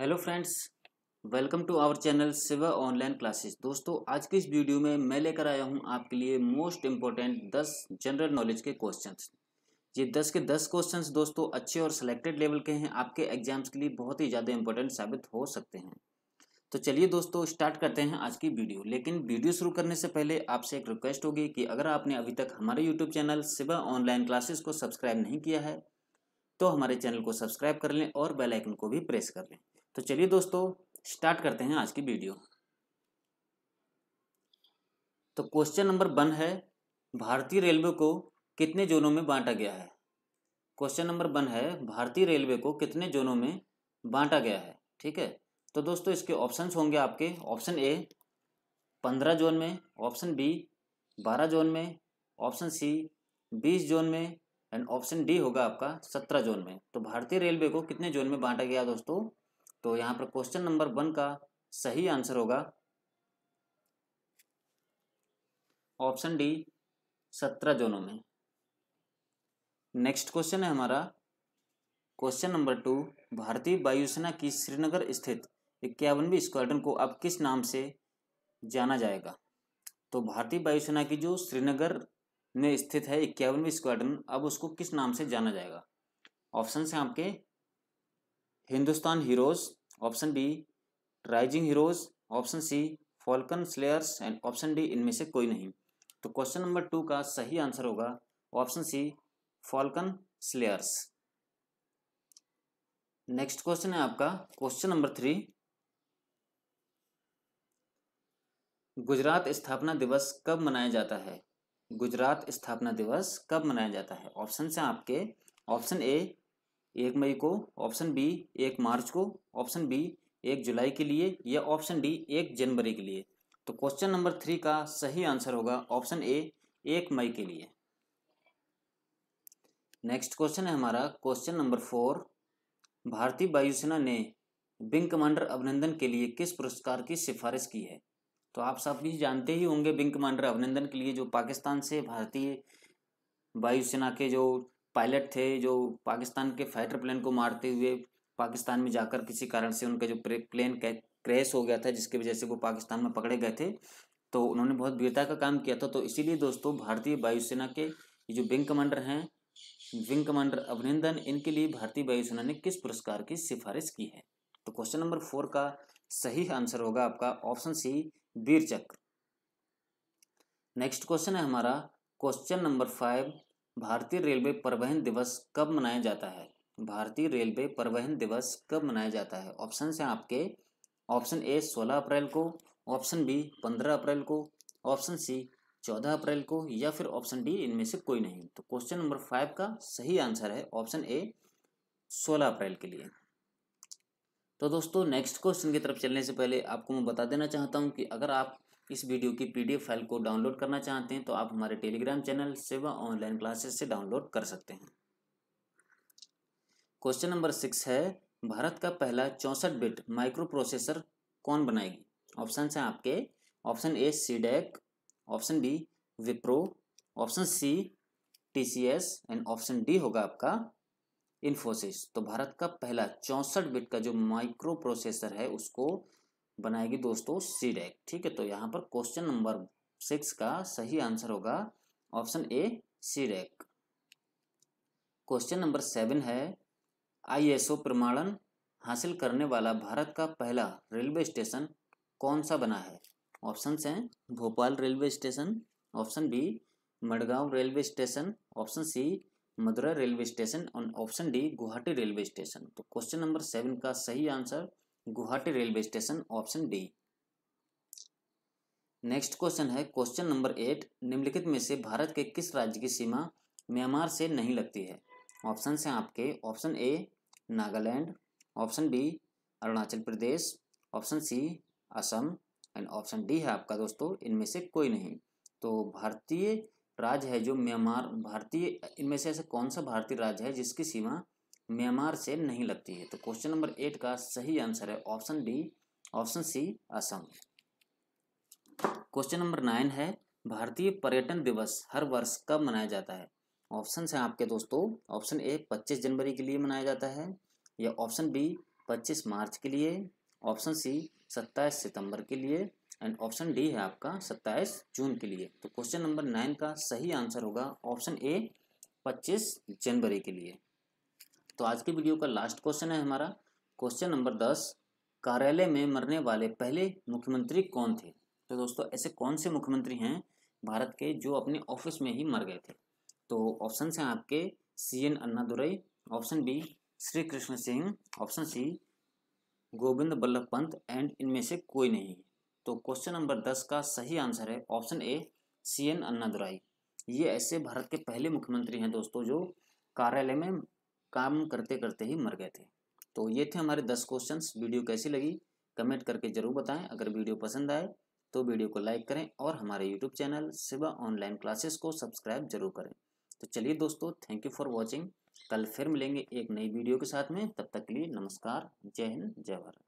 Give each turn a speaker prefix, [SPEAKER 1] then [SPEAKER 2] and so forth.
[SPEAKER 1] hello friends welcome to our channel Siva online classes दोस्तों आज की इस वीडियो में मैं लेकर आया हूं आपके लिए मोस्ट इम्पोर्टेंट 10 जनरल नॉलेज के क्वेश्चंस ये 10 के 10 क्वेश्चंस दोस्तों अच्छे और सिलेक्टेड लेवल के हैं आपके एग्जाम्स के लिए बहुत ही ज़्यादा इम्पोर्टेंट साबित हो सकते हैं तो चलिए दोस्तों स्टार्ट करते हैं आज की वीडियो लेकिन वीडियो शुरू करने से पहले आपसे एक रिक्वेस्ट होगी कि अगर आपने अभी तक हमारे YouTube channel Siva online classes को सब्सक्राइब नहीं किया है तो हमारे चैनल को सब्सक्राइब कर लें और बेल आइकन को भी प्रेस कर लें तो चलिए दोस्तों स्टार्ट करते हैं आज की वीडियो तो क्वेश्चन नंबर वन है भारतीय रेलवे को कितने जोनों में बांटा गया है क्वेश्चन नंबर वन है भारतीय रेलवे को कितने जोनों में बांटा गया है ठीक है तो दोस्तों इसके ऑप्शंस होंगे आपके ऑप्शन ए पंद्रह जोन में ऑप्शन बी बारह जोन में ऑप्शन सी बीस जोन में एंड ऑप्शन डी होगा आपका सत्रह जोन में तो भारतीय रेलवे को कितने जोन में बांटा गया दोस्तों तो यहाँ पर क्वेश्चन नंबर वन का सही आंसर होगा ऑप्शन डी सत्रह जोनों में नेक्स्ट क्वेश्चन है हमारा क्वेश्चन नंबर टू भारतीय वायुसेना की श्रीनगर स्थित इक्यावनवी स्क्वाड्रन को अब किस नाम से जाना जाएगा तो भारतीय वायुसेना की जो श्रीनगर में स्थित है इक्यावनवी स्क्वाड्रन अब उसको किस नाम से जाना जाएगा ऑप्शन है आपके Hindustan heroes option B rising heroes option C falcon slayers and option D इनमें से कोई नहीं तो क्वेश्चन नंबर टू का सही आंसर होगा option C falcon slayers next question है आपका क्वेश्चन नंबर थ्री गुजरात स्थापना दिवस कब मनाया जाता है गुजरात स्थापना दिवस कब मनाया जाता है ऑप्शन से आपके ऑप्शन ए एक मई को ऑप्शन बी एक मार्च को ऑप्शन बी एक जुलाई के लिए या ऑप्शन डी एक जनवरी के लिए तो क्वेश्चन नंबर थ्री का सही आंसर होगा ऑप्शन ए एक मई के लिए नेक्स्ट क्वेश्चन है हमारा क्वेश्चन नंबर फोर भारतीय वायुसेना ने विंग कमांडर अभिनंदन के लिए किस पुरस्कार की सिफारिश की है तो आप सब भी जानते ही होंगे विंग कमांडर अभिनंदन के लिए जो पाकिस्तान से भारतीय वायुसेना के जो पायलट थे जो पाकिस्तान के फाइटर प्लेन को मारते हुए पाकिस्तान में जाकर किसी कारण से उनका जो प्लेन क्रैश हो गया था जिसकी वजह से वो पाकिस्तान में पकड़े गए थे तो उन्होंने बहुत वीरता का काम किया था तो इसीलिए दोस्तों भारतीय वायुसेना के जो विंग कमांडर हैं विंग कमांडर अभिनंदन इनके लिए भारतीय वायुसेना ने किस पुरस्कार की सिफारिश की है तो क्वेश्चन नंबर फोर का सही आंसर होगा आपका ऑप्शन सी वीर चक्र नेक्स्ट क्वेश्चन है हमारा क्वेश्चन नंबर फाइव भारतीय रेलवे परिवहन दिवस कब मनाया जाता है भारतीय रेलवे परिवहन दिवस कब मनाया जाता है ऑप्शन हैं आपके ऑप्शन ए सोलह अप्रैल को ऑप्शन बी पंद्रह अप्रैल को ऑप्शन सी चौदह अप्रैल को या फिर ऑप्शन डी इनमें से कोई नहीं तो क्वेश्चन नंबर फाइव का सही आंसर है ऑप्शन ए सोलह अप्रैल के लिए तो दोस्तों नेक्स्ट क्वेश्चन की तरफ चलने से पहले आपको मैं बता देना चाहता हूँ कि अगर आप इस वीडियो की पीडीएफ फाइल को डाउनलोड करना चाहते हैं तो आप हमारे Telegram channel Seva online classes से डाउनलोड कर सकते हैं क्वेश्चन नंबर सिक्स है भारत का पहला चौंसठ बिट माइक्रो प्रोसेसर कौन बनाएगी ऑप्शन हैं आपके option A CDAC option B Wipro option C TCS and option D होगा आपका इन्फोसिस तो भारत का पहला चौंसठ बिट का जो माइक्रो प्रोसेसर है उसको बनाएगी दोस्तों सी डेक e ठीक है तो यहाँ पर क्वेश्चन नंबर सिक्स का सही आंसर होगा option A CDAC question number seven है आईएसओ प्रमाणन हासिल करने वाला भारत का पहला रेलवे स्टेशन कौन सा बना है ऑप्शन हैं Bhopal railway station option B Madgaon railway station option C Madura railway station और option D Guwahati railway station तो क्वेश्चन नंबर सेवन का सही answer Guwahati railway station option D next question है क्वेश्चन नंबर एट निम्नलिखित में से भारत के किस राज्य की सीमा म्यांमार से नहीं लगती है ऑप्शन हैं आपके option A Nagaland option B Arunachal Pradesh option C Assam and option D है आपका दोस्तों इनमें से कोई नहीं तो भारतीय राज्य है जो म्यांमार भारतीय इनमें से ऐसा कौन सा भारतीय राज्य है जिसकी सीमा म्यांमार से नहीं लगती है तो क्वेश्चन नंबर एट का सही आंसर है option D option C Assam question number nine है भारतीय पर्यटन दिवस हर वर्ष कब मनाया जाता है ऑप्शन है आपके दोस्तों ऑप्शन ए पच्चीस जनवरी के लिए मनाया जाता है या ऑप्शन बी पच्चीस मार्च के लिए ऑप्शन सी सत्ताईस सितंबर के लिए एंड ऑप्शन डी है आपका सत्ताईस जून के लिए तो क्वेश्चन नंबर नाइन का सही आंसर होगा ऑप्शन ए पच्चीस जनवरी के लिए तो आज के वीडियो का लास्ट क्वेश्चन है हमारा क्वेश्चन नंबर दस कार्यालय में मरने वाले पहले मुख्यमंत्री कौन थे तो दोस्तों ऐसे कौन से मुख्यमंत्री हैं भारत के जो अपने ऑफिस में ही मर गए थे तो ऑप्शन हैं आपके C N Annadurai option B Shri Krishna Singh option C Govind Ballabh Pant and इनमें से कोई नहीं है तो क्वेश्चन नंबर दस का सही आंसर है option A C N Annadurai ये ऐसे भारत के पहले मुख्यमंत्री हैं दोस्तों जो कार्यालय में काम करते करते ही मर गए थे तो ये थे हमारे दस क्वेश्चन वीडियो कैसी लगी कमेंट करके जरूर बताएं अगर वीडियो पसंद आए तो वीडियो को लाइक करें और हमारे YouTube channel Shiva online classes को सब्सक्राइब जरूर करें तो चलिए दोस्तों थैंक यू फॉर वॉचिंग कल फिर मिलेंगे एक नई वीडियो के साथ में तब तक के लिए नमस्कार जय हिंद जय भारत